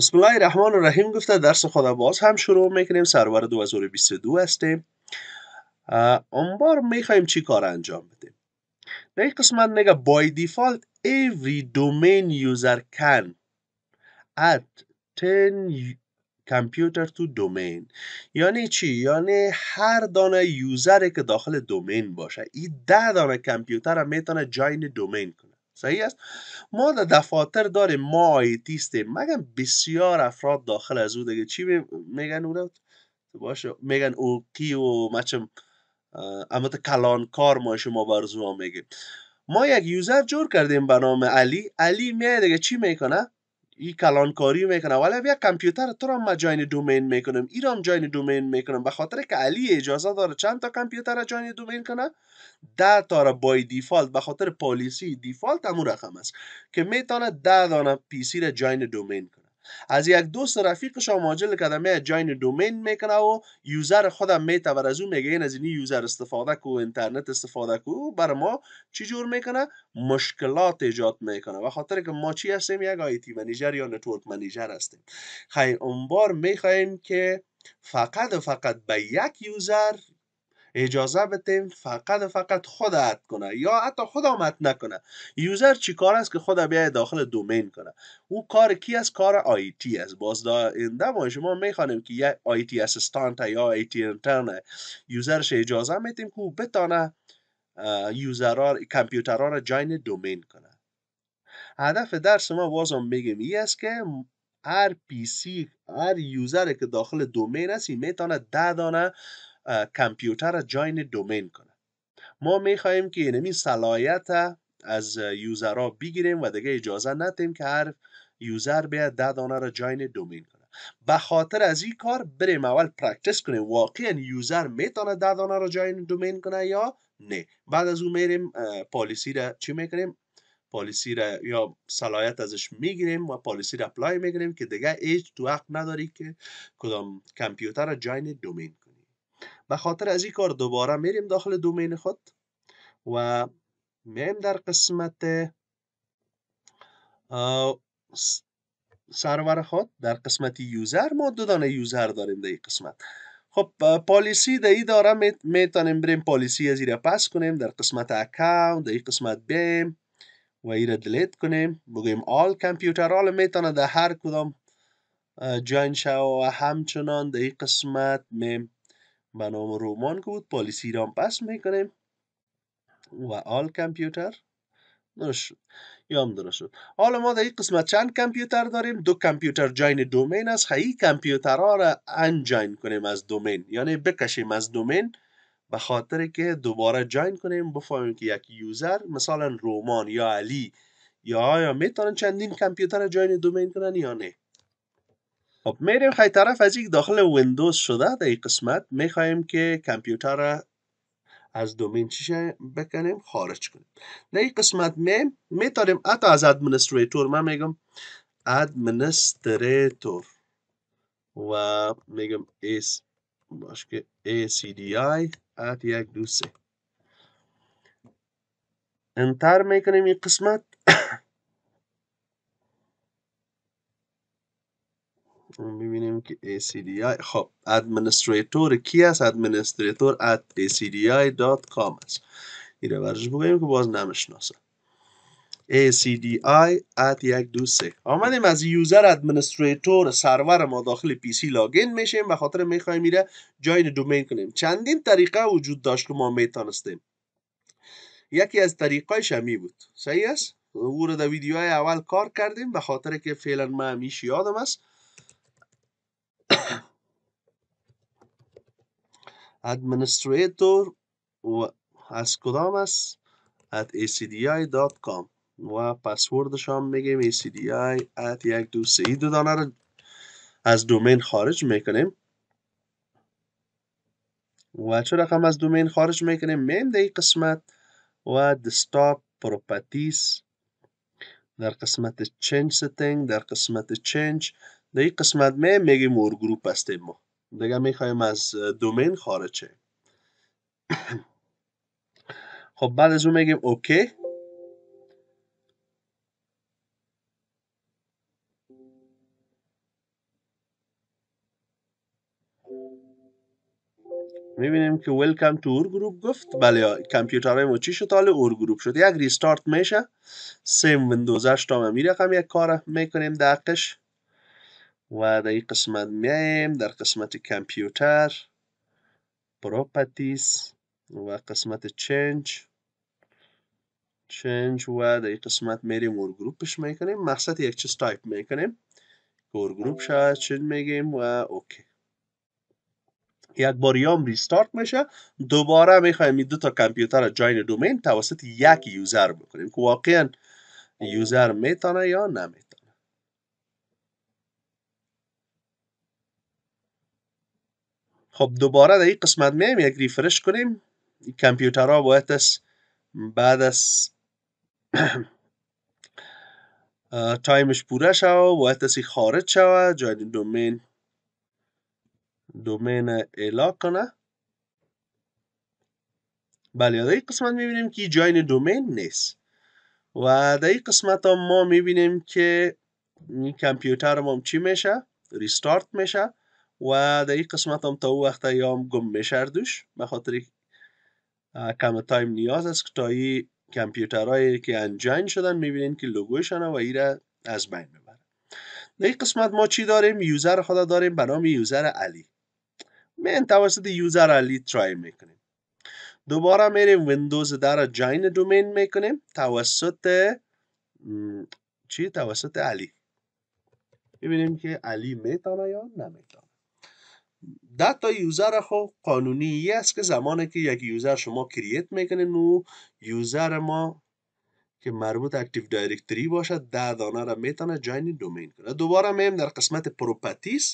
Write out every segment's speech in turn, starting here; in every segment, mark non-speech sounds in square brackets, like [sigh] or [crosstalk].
بسم الله الرحمن الرحیم گفته درس خدا باز هم شروع میکنیم سرور 2022 هستیم اون بار میخوایم چی کار انجام بدیم در این قسمت نگه بای دیفالت every domain یوزر can add 10 کامپیوتر تو دومین یعنی چی یعنی هر دانه یوزری که داخل دومین باشه این ده دانه کامپیوتر هم میتونه جاین دومین کنه صحیح است ما در دفاتر داریم ما آیتیستیم مگم بسیار افراد داخل از او دیگه چی میگن او باشه میگن کی و مچم امت کلانکار ما شما برزو ها میگیم ما یک یوزر جور کردیم به نام علی علی میاد دیگه چی میکنه ای کلانکاری میکنه ولی بیا کامپیوتر تو را ما جاین دومین میکنم ای را جاین دومین میکنم به خاطر که علی اجازه داره چند تا کامپیوتر را جاین دومین کنه ده تا را بای دیفالت به خاطر پالیسی دیفالت همون رقم است که میتونه ده دانه سی را جاین دومین کنه از یک دوست رفیقش ماجل کدمه جاین دومین میکنه و یوزر خودم میتبر از او میگه این یعنی از این یوزر استفاده کو اینترنت استفاده کو بر ما چی جور میکنه مشکلات ایجاد میکنه و خاطر که ما چی هستیم یک آیتی منیجر یا نتورک منیجر هستیم خیلی اون بار میخواییم که فقط و فقط به یک یوزر اجازه بتیم فقط فقط خود اد کنه یا حتی خود آمد نکنه یوزر چی کار است که خود بیای داخل دومین کنه او کار کی از کار آیتی است باز این ما شما میخوانیم که یک تی اسستانت یا تی انترن یوزرش اجازه میتیم که او بتانه یوزرها کامپیوترها را جاین دومین کنه هدف درس ما بازم میگیم ای است که هر پی سی هر یوزر که داخل دومین است میتونه ده دانه کامپیوتر را جاین دومین کنه ما میخواهیم که اینمی صلاحیت از یوزرها بگیریم و دیگه اجازه ندیم که هر یوزر بیاد ده دانه را جاین دومین کنه به خاطر از این کار بریم اول پرکتیس کنیم واقعا یوزر میتونه ده دانه را جاین دومین کنه یا نه بعد از اون میریم پالیسی را چی میکنیم پالیسی را یا صلاحیت ازش میگیریم و پالیسی را اپلای میگیریم که دیگه هیچ تو حق نداری که کدام کامپیوتر را جاین دومین کنه به خاطر از این کار دوباره میریم داخل دومین خود و میایم در قسمت سرور خود در قسمت یوزر ما دو دانه یوزر داریم در این قسمت خب پالیسی در این داره میتونیم بریم پالیسی از ایره پس کنیم در قسمت اکاونت در این قسمت بیم و ایره دلیت کنیم بگویم آل کامپیوتر آل میتونه در هر کدام جوین شو و همچنان در این قسمت میم به نام رومان بود پالیسی را پس میکنیم و آل کامپیوتر درست شد یا هم درست شد حالا ما در این قسمت چند کامپیوتر داریم دو کامپیوتر جاین دومین است کامپیوتر ها را انجاین کنیم از دومین یعنی بکشیم از دومین به خاطر که دوباره جاین کنیم بفهمیم که یک یوزر مثلا رومان یا علی یا آیا میتونن چندین کامپیوتر جاین دومین کنن یا نه خب میریم خیلی طرف از یک داخل ویندوز شده در این قسمت میخواییم که کامپیوتر را از دومین چیشه بکنیم خارج کنیم در این قسمت میم میتاریم حتی از ادمنستریتور من میگم ادمنستریتور و میگم ایس باش که ACDI ات یک دو سه انتر میکنیم این قسمت که ACDI خب ادمنستریتور کی است ادمنستریتور at است این رو بگوییم که باز نمیشناسه acdi at یک دو سه آمدیم از یوزر ادمنستریتور سرور ما داخل پی سی لاگین میشیم و خاطر میخوایم میره جاین دومین کنیم چندین طریقه وجود داشت که ما میتانستیم یکی از طریقه شمی بود صحیح است او رو در ویدیوهای اول کار کردیم به خاطر که فعلا ما همیش یادم است administrator و از کدام است at acdi.com و پسوردش هم میگیم acdi at یک دو سه دو دانه رو از دومین خارج میکنیم و چه رقم از دومین خارج میکنیم میم دی قسمت و دستاپ پروپتیس در قسمت چنج ستینگ در قسمت چنج دی قسمت میم میگیم اور گروپ هستیم ما دیگه میخوایم از دومین خارج خب بعد از اون میگیم اوکی میبینیم که ویلکم تو اور گروپ گفت بله کمپیوترهای ما چی شد حال اور گروپ شد یک ریستارت میشه سیم ویندوزش تا میره یک کار میکنیم دقش و در این قسمت میایم در قسمت کامپیوتر پروپرتیز و قسمت چنج چنج و در این قسمت میریم گروپش میکنیم مقصد یک چیز تایپ میکنیم ور گروپ شاید چنج میگیم و اوکی یک بار یام ریستارت میشه دوباره میخوایم این دو تا کامپیوتر جاین دومین توسط یک یوزر بکنیم که واقعا یوزر میتونه یا نمیتونه خب دوباره در این قسمت میایم یک ریفرش کنیم کامپیوترها باید است بعد از [clears throat] تایمش پوره شوه باید از خارج شوه جای دومین دومین ایلا کنه بله در این قسمت میبینیم که جاین دومین نیست و در این قسمت ها ما میبینیم که این کامپیوتر ما چی میشه ریستارت میشه و در این قسمت هم تا او وقت ایام گم میشردوش بخاطر کم تایم نیاز است که تا ای کمپیوترهایی که انجاین شدن میبینین که لوگوشان و ای را از بین میبره در این قسمت ما چی داریم یوزر خدا داریم به یوزر علی من توسط یوزر علی ترای میکنیم دوباره میریم ویندوز در جاین دومین میکنیم توسط چی توسط علی ببینیم که علی میتونه یا نمیتونه ده تا یوزر خو خب قانونی است که زمانی که یک یوزر شما کریت میکنه نو یوزر ما که مربوط اکتیو دایرکتری باشد ده دانه را میتونه جاین دومین کنه دوباره میم در قسمت پروپرتیز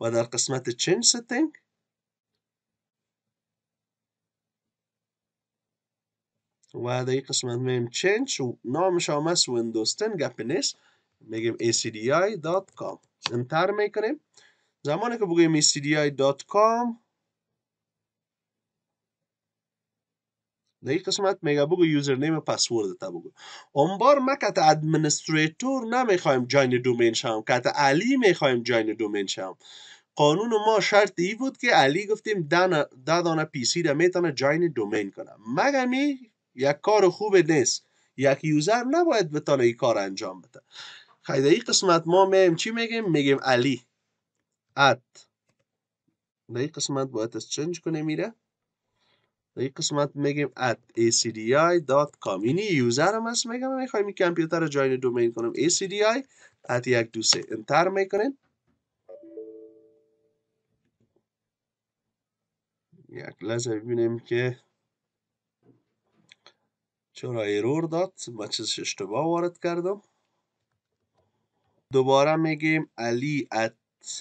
و در قسمت چنج ستینگ و در این قسمت میم چنج نامش هم است ویندوز 10 گپ نیست میگیم acdi.com انتر میکنیم زمانی که بگویم کام در این قسمت میگه بگو یوزر نیم پسورد تا بگو اون بار ما کت ادمنستریتور نمیخوایم جاین دومین شم کت علی میخوایم جاین دومین شم قانون ما شرط ای بود که علی گفتیم ده دانه پی سی را میتونه جاین دومین کنه مگر می یک کار خوب نیست یک یوزر نباید بتانه این کار انجام بده خیلی این قسمت ما میم چی میگیم میگیم علی at در این قسمت باید از چنج کنه میره در این قسمت میگیم at acdi.com این یوزر هم هست میگم میخواییم این کمپیوتر رو جاین دومین کنم acdi at یک دو سه انتر میکنیم یک لحظه ببینیم که چرا ایرور داد ما چیز اشتباه وارد کردم دوباره میگیم علی at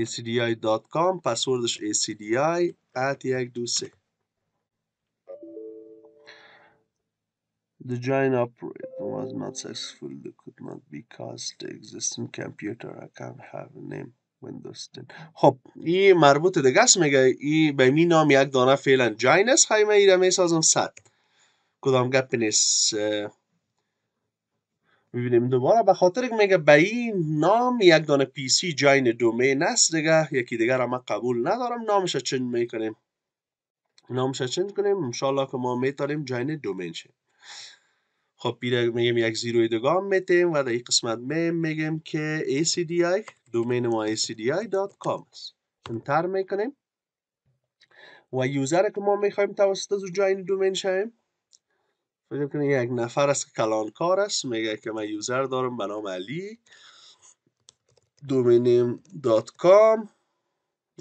acdi.com پسوردش acdi at یک The join operator was not successful. They could not because the existing computer account have a name Windows 10. خب این مربوط دیگه است میگه این به می نام یک دانه فعلا جاین است خیمه ایرمه سازم صد کدام گپ نیست میبینیم دوباره به خاطر که میگه به این نام یک دانه پی سی جاین دومین است دیگه یکی دیگه را ما قبول ندارم نامش چند میکنیم نامش چند کنیم انشالله که ما میتاریم جاین دومین شه خب بیره میگیم یک زیروی هم میتیم و در این قسمت میم میگیم که ACDI دومین ما ACDI.com است انتر میکنیم و یوزر که ما میخوایم توسط از جاین دومین شیم فکر کنید یک نفر است که کلانکار است میگه که من یوزر دارم به نام علی دومینیم دات کام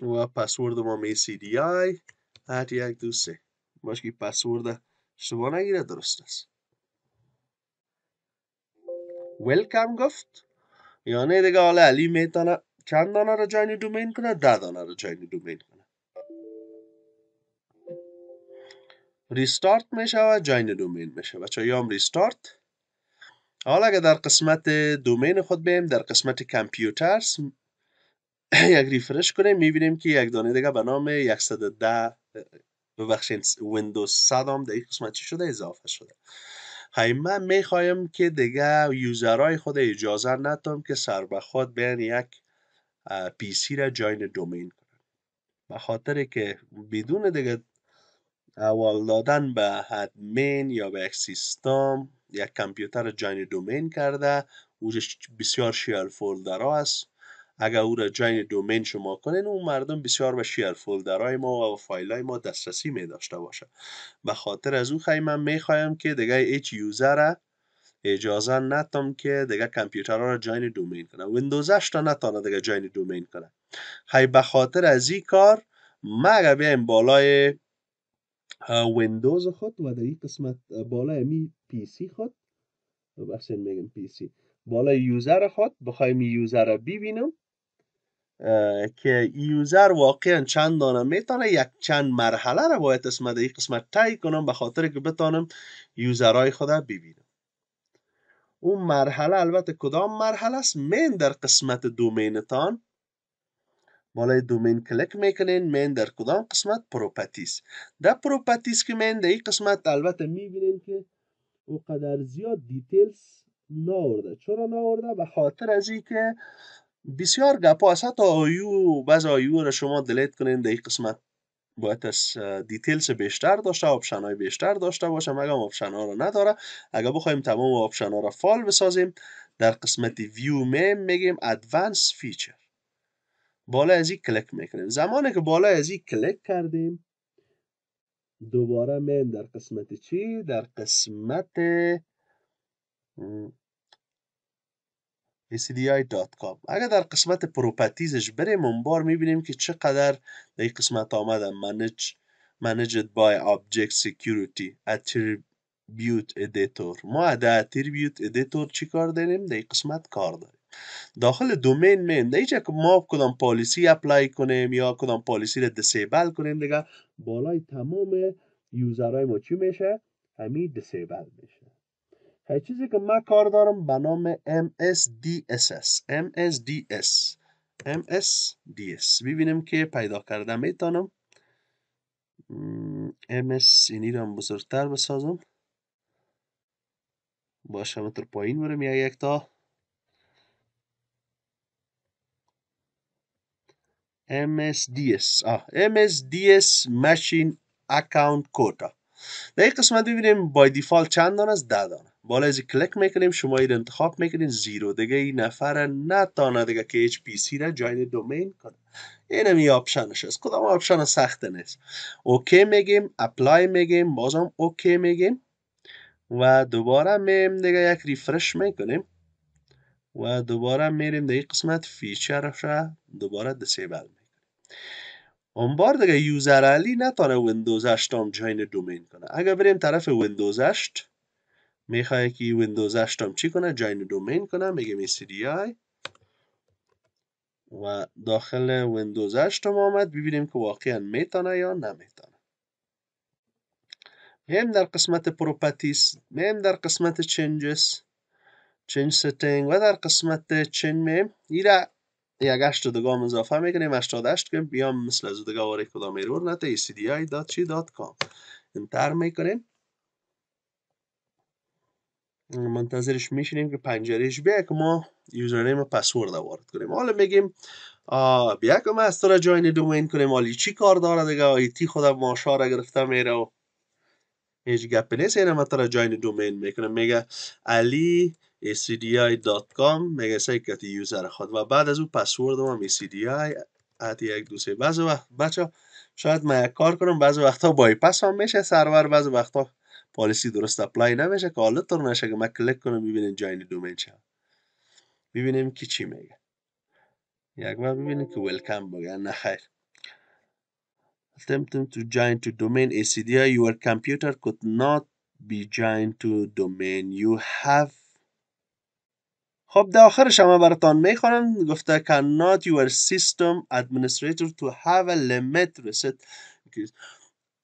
و پسورد ما می سی دی آی هت یک دو سه باش که پسورد شما نگیره درست است ویلکم گفت یعنی دیگه حالا علی میتونه چند دانه را جاینی دومین کنه ده دانه را جاین دومین کنه ریستارت میشه و جاین دومین میشه بچه یام ریستارت حالا اگر در قسمت دومین خود بیم در قسمت کمپیوترز [clears throat] یک ریفرش کنیم میبینیم که یک دانه دیگه به نام 110 ببخشید ویندوز 100 هم در این قسمت چی شده اضافه شده خیلی من میخوایم که دیگه یوزرهای خود اجازه ندم که سر به خود بیان یک پی سی را جاین دومین کنن به خاطر که بدون دیگه حوال دادن به هدمین یا به یک سیستم یک کامپیوتر جاین دومین کرده او بسیار شیر فولدرها است اگر او را جاین دومین شما کنین اون مردم بسیار به شیر فولدرهای ما و های ما دسترسی می داشته باشه به خاطر از او خیلی من میخوایم که دیگه هیچ یوزر اجازه نتم که دیگه کامپیوترها را جاین دومین کنه ویندوز تا نتانه دیگه جاین دومین کنه خیلی به خاطر از این کار ما اگر بیایم بالای ویندوز خود و در این قسمت بالا می پی سی خود بخشین میگم پی سی بالای یوزر خود بخوایم یوزر رو ببینم که یوزر واقعا چند دانه میتونه یک چند مرحله رو باید اسم در این قسمت تایی کنم به خاطر که بتانم یوزرهای خود را ببینم اون مرحله البته کدام مرحله است من در قسمت دومینتان بالای دومین کلک میکنین من در کدام قسمت پروپتیس در پروپتیس که من در این قسمت البته میبینین که اوقدر زیاد دیتیلز ناورده چرا ناورده به خاطر از این که بسیار گپا است حتی آیو بعض آیو را شما دلیت کنین در این قسمت باید از دیتیلز بیشتر داشته آپشن های بیشتر داشته باشه مگم آپشن ها رو نداره اگر بخوایم تمام آپشن ها فال بسازیم در قسمت ویو میم میگیم ادوانس فیچر بالا از این کلک میکنیم زمانی که بالا از این کلک کردیم دوباره میم در قسمت چی؟ در قسمت acdi.com اگر در قسمت پروپتیزش بریم اون بار میبینیم که چقدر در این قسمت آمده منج managed by object security attribute editor ما در attribute editor چی کار داریم؟ در این قسمت کار داریم داخل دومین مین نه که ما کدام پالیسی اپلای کنیم یا کدام پالیسی رو دسیبل کنیم دیگه بالای تمام یوزرهای ما چی میشه همین دسیبل میشه هر خب، چیزی که من کار دارم به نام MSDSS MSDS MSDS ببینیم که پیدا کرده میتونم MS اینی رو هم بزرگتر بسازم باشه متر پایین برم یک یک تا MSDS آه. MSDS Machine account Quota در این قسمت ببینیم بای دیفالت چند دانه است ده دانه بالا از کلک میکنیم شما این انتخاب میکنیم زیرو دیگه این نفر نتانه دیگه که اچ پی سی را جاین دومین کنه این هم یه آپشنش است کدام آپشن سخت نیست اوکی میگیم اپلای میگیم بازم اوکی میگیم و دوباره میم دیگه یک ریفرش میکنیم و دوباره میریم در این قسمت فیچرش را دوباره دسیبل میکنیم اون بار دیگه یوزر علی نتانه ویندوز 8 هم جاین دومین کنه اگر بریم طرف ویندوز 8 میخواه که ویندوز 8 هم چی کنه جاین دومین کنه میگیم آی و داخل ویندوز 8 هم آمد ببینیم که واقعا میتونه یا نمیتونه میم در قسمت پروپرتیز میم در قسمت چنجز چنج ستینگ و در قسمت چنج میم ایره 1 رو دگام اضافه میکنیم 88 کنیم بیام مثل از دگاه کدام کدا میرور ای دات چی دات کام انتر میکنیم منتظرش میشینیم که پنجرهش بیا که ما یوزرنیم و پسورد وارد کنیم حالا میگیم بیا که ما از تو را جاین دومین کنیم حالا چی کار داره دیگه ایتی خودم ماشا را گرفته میره و هیچ گپ نیست ما تو را جاین دومین میکنه میگه علی acdi.com مگسیکت یوزر خود و بعد از او پسورد هم acdi ات یک دو سه بعض وقت بچه شاید من یک کار کنم بعض وقتا بایپس هم میشه سرور بعض وقتا پالیسی درست اپلای نمیشه که حالت تر نشه که من کلک کنم ببینیم جاین دومین چه ببینیم که چی میگه یک بار ببینیم که ویلکم بگه نه خیر attempting to join to domain ACDI your computer could not be joined to domain you have خب در آخرش براتان میخوانم گفته cannot your system administrator to have a limit reset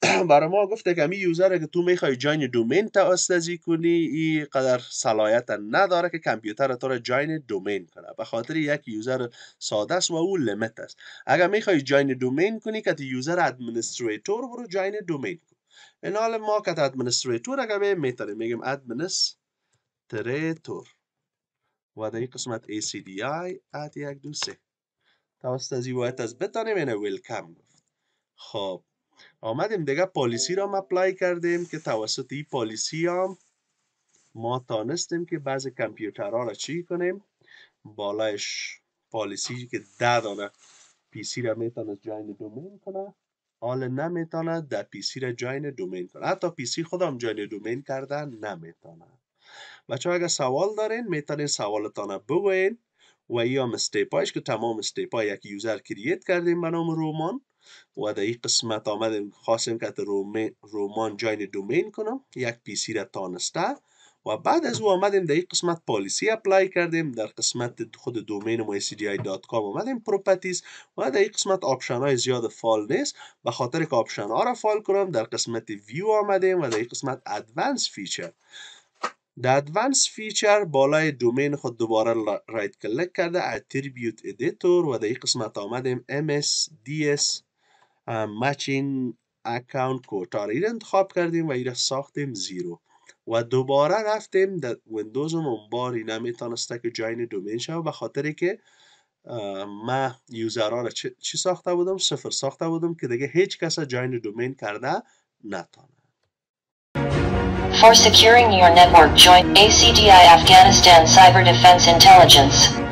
[clears throat] برای ما گفته که می یوزر که تو میخوای جاین دومین تا استازی کنی این قدر صلاحیت نداره که کامپیوتر تو را جاین دومین کنه به خاطر یک یوزر ساده است و او لیمیت است اگر میخوای جاین دومین کنی که یوزر ادمنستریتور برو جاین دومین کن این حال ما که ادمنستریتور اگر میتونیم میگیم ادمنستریتور و در این قسمت ACDI ات یک دو سه توسط از این باید از بتانیم اینه ویلکم گفت خب آمدیم دیگه پالیسی را اپلای کردیم که توسط این پالیسی هم ما تانستیم که بعض ها را چی کنیم بالایش پالیسی که ده دانه پی سی را میتونه جاین دومین کنه حال نمیتونه در پی سی را جاین دومین کنه حتی پی سی خودم جاین دومین کردن نمیتونه بچه اگر سوال دارین میتونین سوالتان بگوین و یا هایش که تمام های یک یوزر کریت کردیم به نام رومان و در این قسمت آمدیم خواستیم که رومان جاین دومین کنم یک پی سی را تانسته و بعد از او آمدیم در این قسمت پالیسی اپلای کردیم در قسمت خود دومین ما کام آمدیم پروپرتیز و در این قسمت آپشن های زیاد فال نیست به خاطر که آپشن ها را فال کنم در قسمت ویو آمدیم و در این قسمت ادوانس فیچر در ادوانس فیچر بالای دومین خود دوباره رایت کلک کرده اتریبیوت ادیتور و در این قسمت آمدیم MSDS Matching Account کوتار این انتخاب کردیم و این ساختیم زیرو و دوباره رفتیم در ویندوز هم اون بار که جاین دومین شد و خاطر که ما یوزرها را چی ساخته بودم صفر ساخته بودم که دیگه هیچ کس جاین دومین کرده نتانه for securing your network joint ACDI Afghanistan Cyber Defense Intelligence.